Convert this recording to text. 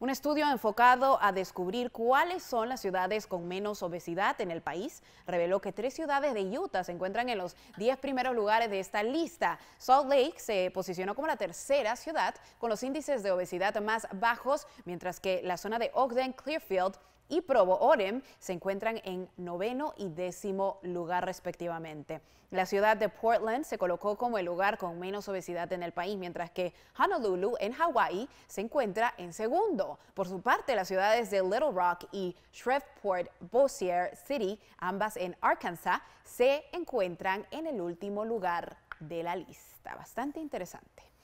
Un estudio enfocado a descubrir cuáles son las ciudades con menos obesidad en el país reveló que tres ciudades de Utah se encuentran en los 10 primeros lugares de esta lista. Salt Lake se posicionó como la tercera ciudad con los índices de obesidad más bajos, mientras que la zona de Ogden Clearfield y Provo Orem se encuentran en noveno y décimo lugar respectivamente. La ciudad de Portland se colocó como el lugar con menos obesidad en el país, mientras que Honolulu en Hawái se encuentra en segundo. Por su parte, las ciudades de Little Rock y Shreveport Bossier City, ambas en Arkansas, se encuentran en el último lugar de la lista. Bastante interesante.